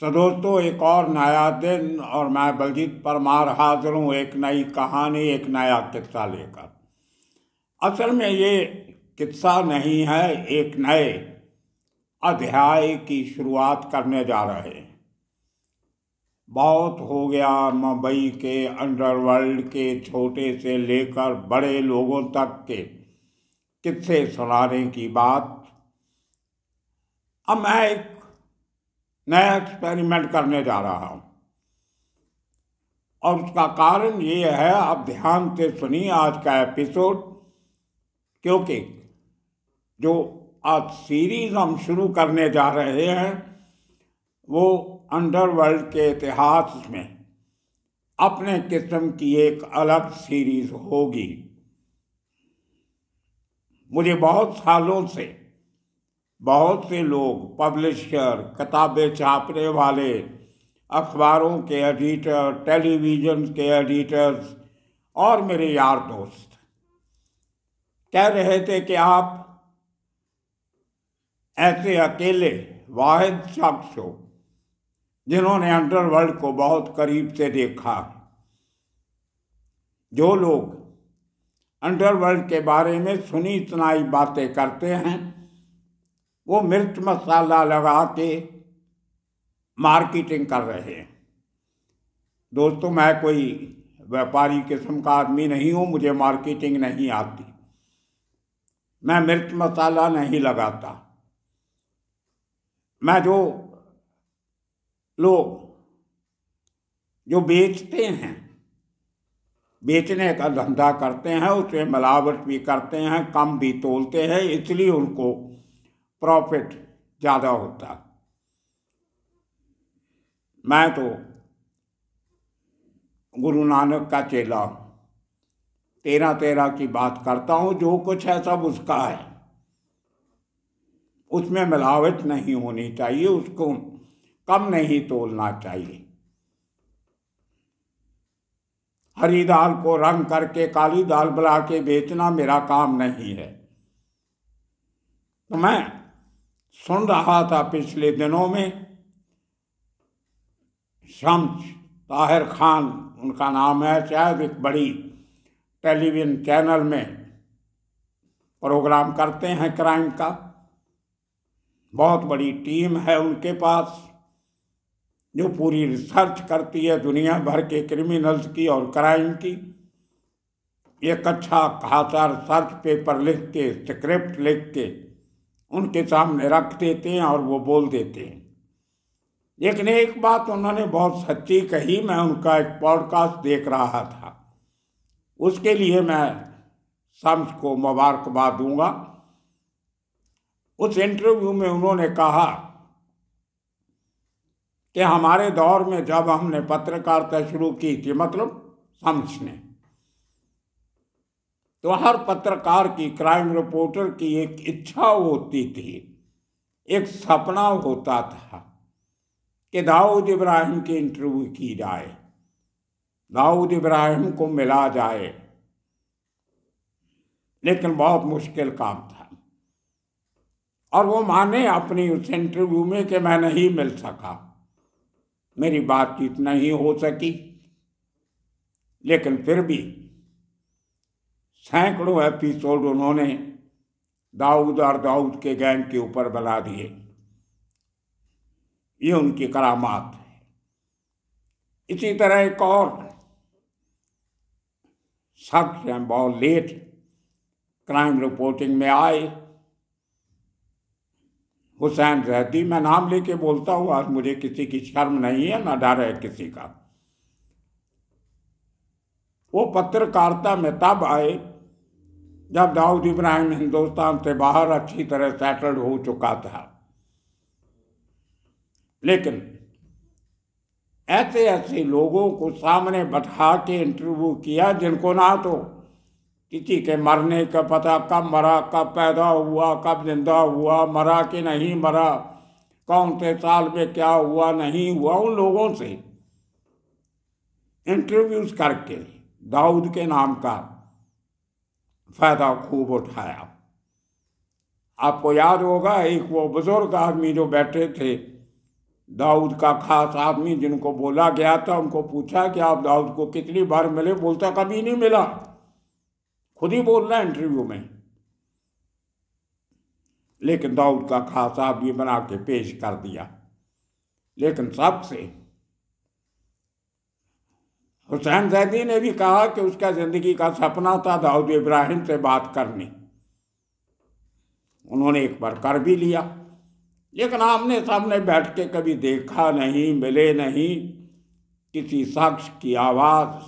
तो दोस्तों एक और नया दिन और मैं बलजीत परमार हाजिर हूँ एक नई कहानी एक नया किस्सा लेकर असल में ये किस्सा नहीं है एक नए अध्याय की शुरुआत करने जा रहे हैं बहुत हो गया मुंबई के अंडरवर्ल्ड के छोटे से लेकर बड़े लोगों तक के किस्से सुनाने की बात अब मैं एक नया एक्सपेरिमेंट करने जा रहा हूं और उसका कारण ये है आप ध्यान से सुनिए आज का एपिसोड क्योंकि जो आज सीरीज हम शुरू करने जा रहे हैं वो अंडरवर्ल्ड के इतिहास में अपने किस्म की एक अलग सीरीज होगी मुझे बहुत सालों से बहुत से लोग पब्लिशर किताबें छापने वाले अखबारों के एडिटर टेलीविज़न के एडिटर्स और मेरे यार दोस्त कह रहे थे कि आप ऐसे अकेले वाहिद शख्स हो जिन्होंने अंडरवर्ल्ड को बहुत करीब से देखा जो लोग अंडरवर्ल्ड के बारे में सुनी सुनाई बातें करते हैं वो मिर्च मसाला लगा के मार्केटिंग कर रहे हैं दोस्तों मैं कोई व्यापारी किस्म का आदमी नहीं हूँ मुझे मार्केटिंग नहीं आती मैं मिर्च मसाला नहीं लगाता मैं जो लोग जो बेचते हैं बेचने का धंधा करते हैं उसमें मिलावट भी करते हैं कम भी तोलते हैं इसलिए उनको प्रॉफिट ज़्यादा होता मैं तो गुरु नानक का चेला तेरा तेरह तेरह की बात करता हूँ जो कुछ है सब उसका है उसमें मिलावट नहीं होनी चाहिए उसको कम नहीं तोलना चाहिए हरी दाल को रंग करके काली दाल बना के बेचना मेरा काम नहीं है तो मैं सुन रहा था पिछले दिनों में शम्स ताहिर खान उनका नाम है शायद एक बड़ी टेलीविजन चैनल में प्रोग्राम करते हैं क्राइम का बहुत बड़ी टीम है उनके पास जो पूरी रिसर्च करती है दुनिया भर के क्रिमिनल्स की और क्राइम की एक अच्छा खासा रिसर्च पेपर लिख के स्क्रिप्ट लिख के उनके सामने रख देते हैं और वो बोल देते हैं लेकिन एक बात उन्होंने बहुत सच्ची कही मैं उनका एक पॉडकास्ट देख रहा था उसके लिए मैं शम्स को मुबारकबाद दूंगा उस इंटरव्यू में उन्होंने कहा कि हमारे दौर में जब हमने पत्रकारिता शुरू की थी मतलब शम्स ने तो हर पत्रकार की क्राइम रिपोर्टर की एक इच्छा होती थी एक सपना होता था कि दाऊद इब्राहिम की इंटरव्यू की जाए दाऊद इब्राहिम को मिला जाए लेकिन बहुत मुश्किल काम था और वो माने अपनी उस इंटरव्यू में कि मैं नहीं मिल सका मेरी बातचीत नहीं हो सकी लेकिन फिर भी सैकड़ों एपिसोड उन्होंने दाऊद और दाऊद के गैंग के ऊपर बना दिए ये उनकी करामात है इसी तरह एक और शख्स हैं बहुत लेट क्राइम रिपोर्टिंग में आए हुसैन रहती मैं नाम लेके बोलता हूँ आज मुझे किसी की शर्म नहीं है ना डर है किसी का वो पत्रकारिता में तब आए जब दाऊद इब्राहिम हिंदुस्तान से बाहर अच्छी तरह सेटल्ड हो चुका था लेकिन ऐसे ऐसे लोगों को सामने बैठा के इंटरव्यू किया जिनको ना तो किसी के मरने का पता कब मरा कब पैदा हुआ कब जिंदा हुआ मरा कि नहीं मरा कौन से साल में क्या हुआ नहीं हुआ उन लोगों से इंटरव्यूज करके दाऊद के नाम का फायदा खूब उठाया आपको याद होगा एक वो बुजुर्ग आदमी जो बैठे थे दाऊद का खास आदमी जिनको बोला गया था उनको पूछा कि आप दाऊद को कितनी बार मिले बोलता कभी नहीं मिला खुद ही बोल रहा इंटरव्यू में लेकिन दाऊद का खास आदमी बना के पेश कर दिया लेकिन सबसे हुसैन जैदी ने भी कहा कि उसका ज़िंदगी का सपना था दाऊद इब्राहिम से बात करनी उन्होंने एक बार कर भी लिया लेकिन आमने सामने बैठ के कभी देखा नहीं मिले नहीं किसी शख्स की आवाज़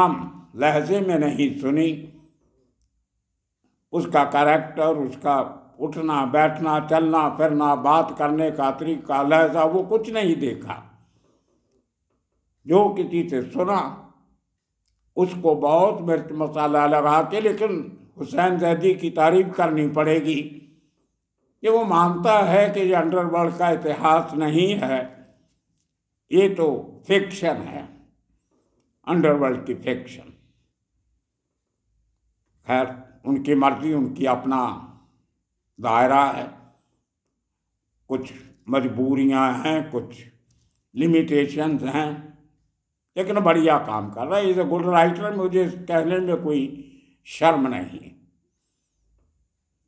आम लहजे में नहीं सुनी उसका करैक्टर उसका उठना बैठना चलना फिरना बात करने का तरीका लहजा वो कुछ नहीं देखा जो किसी से सुना उसको बहुत मिर्च मसाला लगा के लेकिन हुसैन जैदी की तारीफ करनी पड़ेगी कि वो मानता है कि ये अंडरवर्ल्ड का इतिहास नहीं है ये तो फिक्शन है अंडरवर्ल्ड की फिक्शन खैर उनकी मर्जी उनकी अपना दायरा है कुछ मजबूरियां हैं कुछ लिमिटेशंस हैं लेकिन बढ़िया काम कर रहा है इज ए गुड राइटर मुझे कहने में कोई शर्म नहीं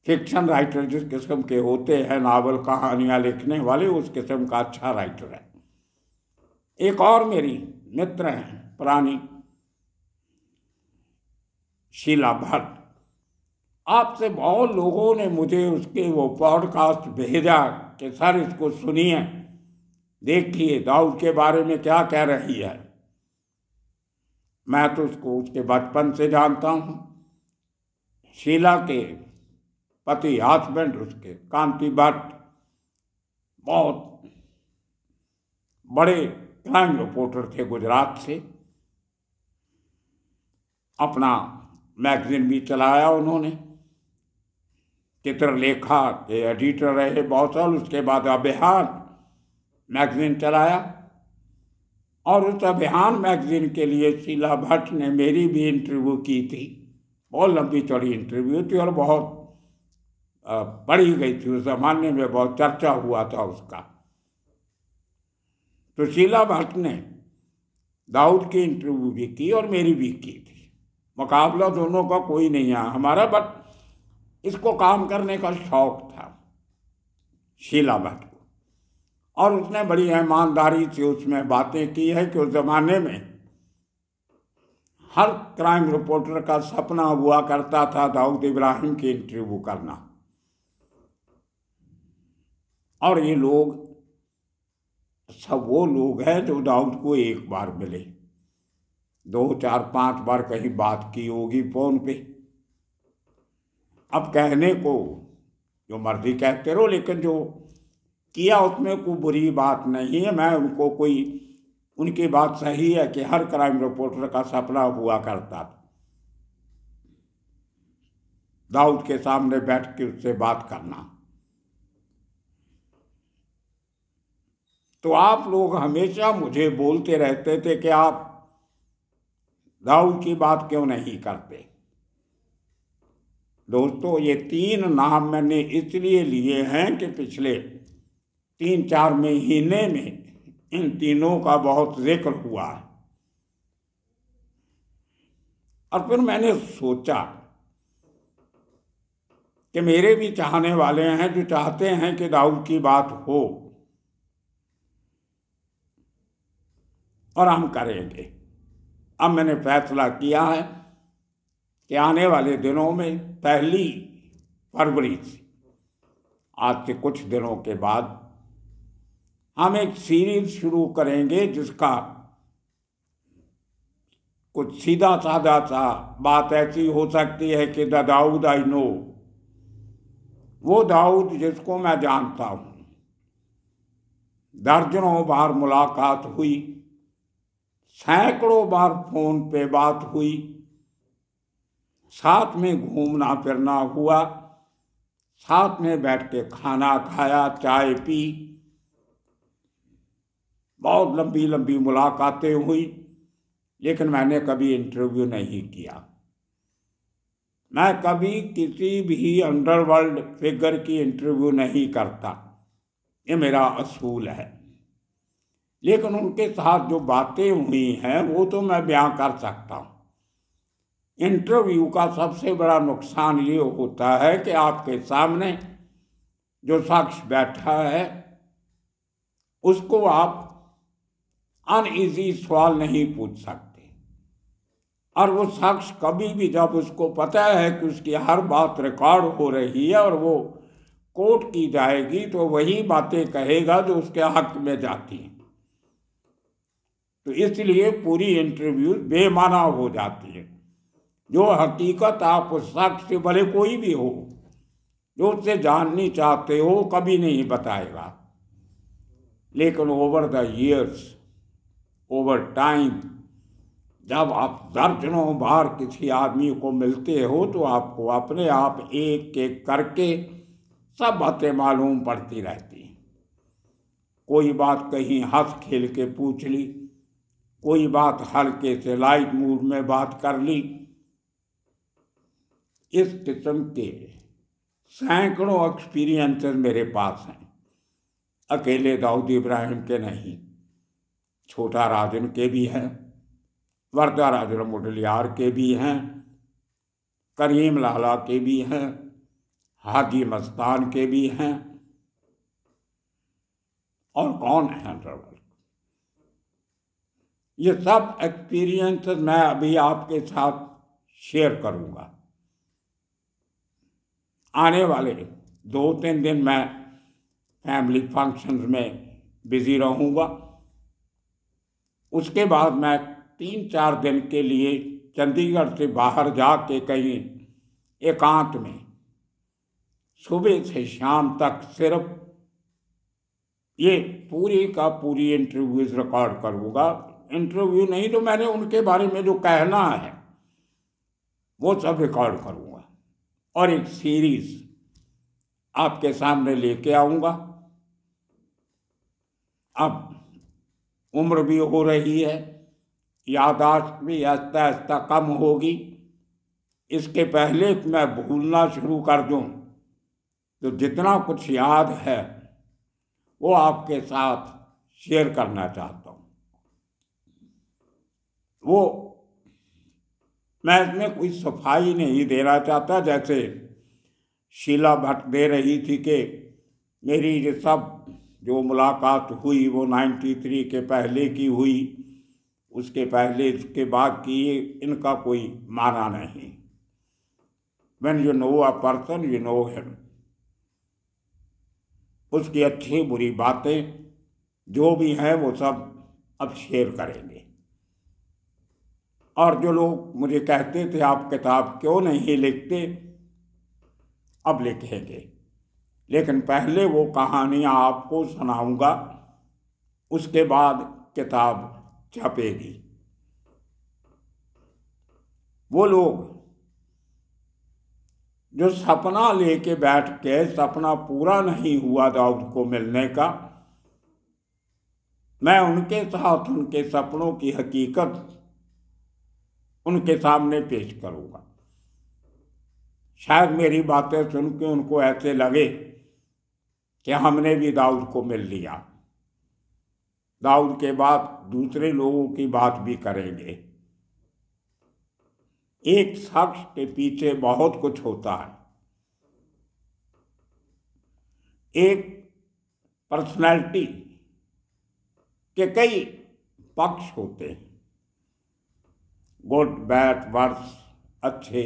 फिक्शन राइटर जिस किस्म के होते हैं नावल कहानियां लिखने वाले उस किस्म का अच्छा राइटर है एक और मेरी मित्र हैं पुरानी शीला भट्ट आपसे बहुत लोगों ने मुझे उसके वो पॉडकास्ट भेजा कि सर इसको सुनिए देखिए दाऊद के बारे में क्या कह रही है मैं तो उसको उसके बचपन से जानता हूँ शीला के पति हस्बैंड उसके कांति भट्ट बहुत बड़े क्राइम रिपोर्टर थे गुजरात से अपना मैगजीन भी चलाया उन्होंने चित्रलेखा के एडिटर रहे बहुत साल उसके बाद अबिहार मैगजीन चलाया और उस अभियान मैगजीन के लिए शीला भट्ट ने मेरी भी इंटरव्यू की थी बहुत लंबी चौड़ी इंटरव्यू थी और बहुत पढ़ी गई थी उस जमाने में बहुत चर्चा हुआ था उसका तो शीला भट्ट ने दाऊद की इंटरव्यू भी की और मेरी भी की थी मुकाबला दोनों का कोई नहीं है हमारा बट इसको काम करने का शौक था शीला भट्ट और उसने बड़ी ईमानदारी से उसमें बातें की है कि उस जमाने में हर क्राइम रिपोर्टर का सपना हुआ करता था दाऊद इब्राहिम की इंटरव्यू करना और ये लोग सब वो लोग हैं जो दाऊद को एक बार मिले दो चार पांच बार कहीं बात की होगी फोन पे अब कहने को जो मर्जी कहते रहो लेकिन जो किया उसमें कोई बुरी बात नहीं है मैं उनको कोई उनकी बात सही है कि हर क्राइम रिपोर्टर का सपना हुआ करता दाऊद के सामने बैठ के उससे बात करना तो आप लोग हमेशा मुझे बोलते रहते थे कि आप दाऊद की बात क्यों नहीं करते दोस्तों ये तीन नाम मैंने इसलिए लिए हैं कि पिछले तीन चार महीने में इन तीनों का बहुत जिक्र हुआ है और फिर मैंने सोचा कि मेरे भी चाहने वाले हैं जो चाहते हैं कि दाऊद की बात हो और हम करेंगे अब मैंने फैसला किया है कि आने वाले दिनों में पहली फरवरी से आज से कुछ दिनों के बाद हम एक सीरीज शुरू करेंगे जिसका कुछ सीधा साधा सा बात ऐसी हो सकती है कि द दाऊद आई नो वो दाऊद जिसको मैं जानता हूँ दर्जनों बार मुलाकात हुई सैकड़ों बार फोन पे बात हुई साथ में घूमना फिरना हुआ साथ में बैठ के खाना खाया चाय पी बहुत लंबी लंबी मुलाकातें हुई लेकिन मैंने कभी इंटरव्यू नहीं किया मैं कभी किसी भी अंडरवर्ल्ड फिगर की इंटरव्यू नहीं करता ये मेरा असूल है लेकिन उनके साथ जो बातें हुई हैं वो तो मैं बयां कर सकता हूँ इंटरव्यू का सबसे बड़ा नुकसान ये होता है कि आपके सामने जो साक्ष बैठा है उसको आप अनईजी सवाल नहीं पूछ सकते और वो शख्स कभी भी जब उसको पता है कि उसकी हर बात रिकॉर्ड हो रही है और वो कोर्ट की जाएगी तो वही बातें कहेगा जो उसके हक में जाती हैं तो इसलिए पूरी इंटरव्यू बेमाना हो जाती है जो हकीकत आप उस शख्स से भले कोई भी हो जो उससे जाननी चाहते हो कभी नहीं बताएगा लेकिन over the years over time जब आप दर्जनों बार किसी आदमी को मिलते हो तो आपको अपने आप एक एक करके सब बातें मालूम पड़ती रहती हैं कोई बात कहीं हंस खेल के पूछ ली कोई बात हल्के से लाइट मूड में बात कर ली इस किस्म के सैकड़ों एक्सपीरियंसेस मेरे पास हैं अकेले दाऊद इब्राहिम के नहीं छोटा राजन के भी हैं वर्दा राजन मुडलियार के भी हैं करीम लाला के भी हैं हाजी मस्तान के भी हैं और कौन है ट्रेवल ये सब एक्सपीरियंस मैं अभी आपके साथ शेयर करूंगा आने वाले दो तीन दिन मैं फैमिली फंक्शंस में बिजी रहूंगा उसके बाद मैं तीन चार दिन के लिए चंडीगढ़ से बाहर जा के कहीं एकांत में सुबह से शाम तक सिर्फ ये पूरी का पूरी इंटरव्यूज रिकॉर्ड करूँगा इंटरव्यू नहीं तो मैंने उनके बारे में जो कहना है वो सब रिकॉर्ड करूँगा और एक सीरीज आपके सामने लेके आऊँगा अब उम्र भी हो रही है यादाश्त भी आस्ता आस्ता कम होगी इसके पहले मैं भूलना शुरू कर दूं तो जितना कुछ याद है वो आपके साथ शेयर करना चाहता हूँ वो मैं इसमें कोई सफाई नहीं देना चाहता जैसे शीला भट्ट दे रही थी कि मेरी ये सब जो मुलाकात हुई वो 93 के पहले की हुई उसके पहले उसके बाद की इनका कोई माना नहीं when you know a person you know him उसकी अच्छी बुरी बातें जो भी हैं वो सब अब शेयर करेंगे और जो लोग मुझे कहते थे आप किताब क्यों नहीं लिखते अब लिखेंगे लेकिन पहले वो कहानियाँ आपको सुनाऊंगा उसके बाद किताब छपेगी वो लोग जो सपना लेके बैठ के सपना पूरा नहीं हुआ था उनको मिलने का मैं उनके साथ उनके सपनों की हकीकत उनके सामने पेश करूंगा शायद मेरी बातें सुन के उनको ऐसे लगे कि हमने भी दाऊद को मिल लिया दाऊद के बाद दूसरे लोगों की बात भी करेंगे एक शख्स के पीछे बहुत कुछ होता है एक पर्सनैलिटी के कई पक्ष होते हैं गुड बैड वर्स अच्छे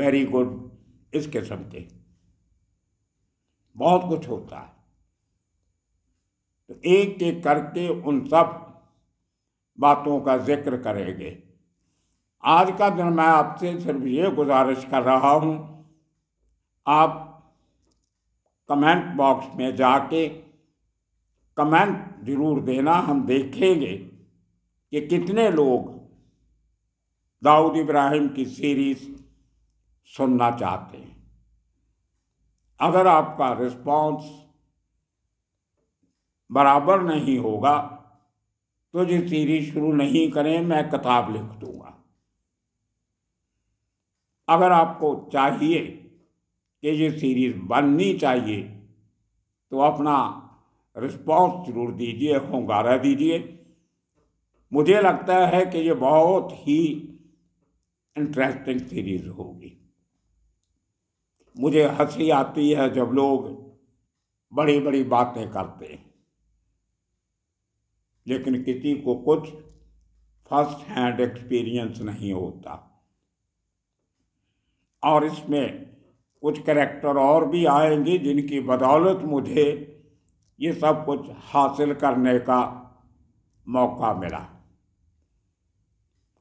वेरी गुड इस किस्म के बहुत कुछ होता है तो एक एक करके उन सब बातों का जिक्र करेंगे आज का दिन मैं आपसे सिर्फ ये गुजारिश कर रहा हूँ आप कमेंट बॉक्स में जाके कमेंट जरूर देना हम देखेंगे कि कितने लोग दाऊद इब्राहिम की सीरीज सुनना चाहते हैं अगर आपका रिस्पांस बराबर नहीं होगा तो जी सीरीज शुरू नहीं करें मैं किताब लिख दूंगा अगर आपको चाहिए कि ये सीरीज बननी चाहिए तो अपना रिस्पॉन्स जरूर दीजिए होंगारा दीजिए मुझे लगता है कि ये बहुत ही इंटरेस्टिंग सीरीज होगी मुझे हंसी आती है जब लोग बड़ी बड़ी बातें करते हैं लेकिन किसी को कुछ फर्स्ट हैंड एक्सपीरियंस नहीं होता और इसमें कुछ करेक्टर और भी आएंगे जिनकी बदौलत मुझे ये सब कुछ हासिल करने का मौका मिला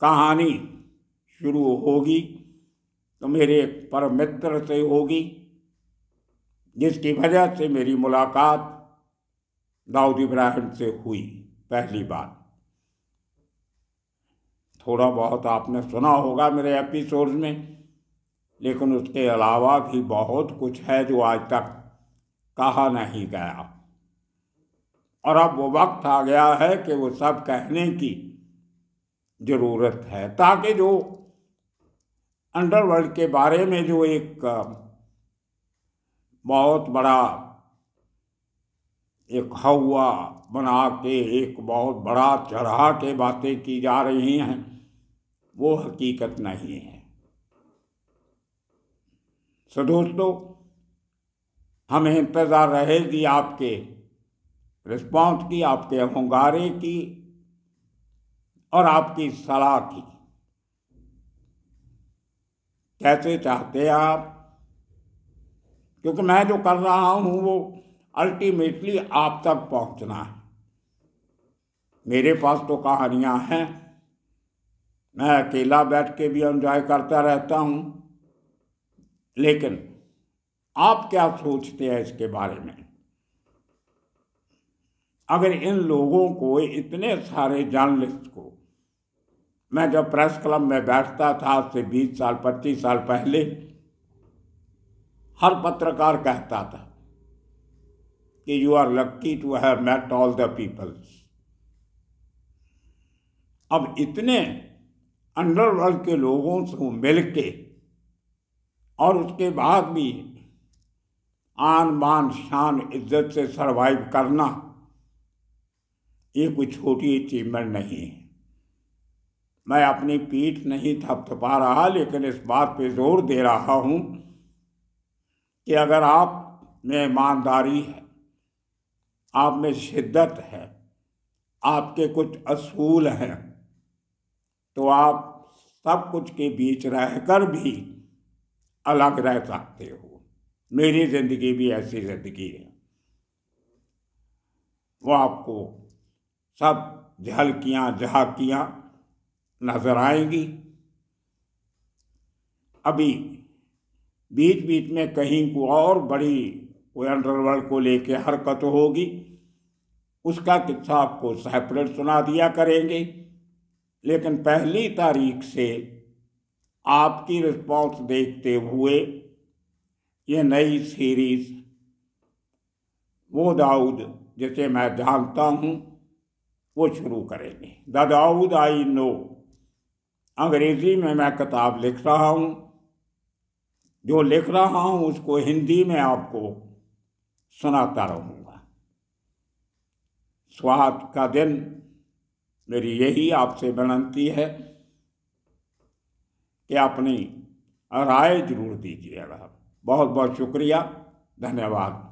कहानी शुरू होगी तो मेरे पर मित्र से होगी जिसकी वजह से मेरी मुलाकात दाऊद इब्राहिम से हुई पहली बार थोड़ा बहुत आपने सुना होगा मेरे एपिसोड में लेकिन उसके अलावा भी बहुत कुछ है जो आज तक कहा नहीं गया और अब वो वक्त आ गया है कि वो सब कहने की ज़रूरत है ताकि जो अंडरवर्ल्ड के बारे में जो एक बहुत बड़ा एक हवा बना के एक बहुत बड़ा चढ़ा के बातें की जा रही हैं वो हकीकत नहीं है सो तो दोस्तों हमें इंतज़ार रहेगी आपके रिस्पॉन्स की आपके अहंगारे की और आपकी सलाह की कैसे चाहते आप क्योंकि मैं जो कर रहा हूं वो अल्टीमेटली आप तक पहुंचना है मेरे पास तो कहानियां हैं मैं अकेला बैठ के भी एंजॉय करता रहता हूं लेकिन आप क्या सोचते हैं इसके बारे में अगर इन लोगों को इतने सारे जर्नलिस्ट को मैं जब प्रेस क्लब में बैठता था आज से बीस साल पच्चीस साल पहले हर पत्रकार कहता था कि you are lucky to have met all the peoples अब इतने अंडरवर्ल्ड के लोगों से मिल के और उसके बाद भी आन मान शान इज्जत से सरवाइव करना ये कोई छोटी अचीवमेंट नहीं है मैं अपनी पीठ नहीं थपथपा रहा लेकिन इस बात पे जोर दे रहा हूँ कि अगर आप में ईमानदारी है आप में शिद्दत है आपके कुछ असूल हैं तो आप सब कुछ के बीच रहकर भी अलग रह सकते हो मेरी जिंदगी भी ऐसी जिंदगी है वो आपको सब झलकियाँ झाकियाँ नजर आएगी अभी बीच बीच में कहीं को और बड़ी कोई अंडरवर्ल्ड को लेके हरकत होगी उसका किस्सा आपको सेपरेट सुना दिया करेंगे लेकिन पहली तारीख से आपकी रिस्पॉन्स देखते हुए ये नई सीरीज वो दाऊद जिसे मैं जानता हूँ वो शुरू करेंगे द दाऊद आई नो अंग्रेजी में मैं किताब लिख रहा हूँ जो लिख रहा हूँ उसको हिंदी में आपको सुनाता रहूँगा स्वाद का दिन मेरी यही आपसे विनंती है कि अपनी राय जरूर दीजिएगा बहुत बहुत शुक्रिया धन्यवाद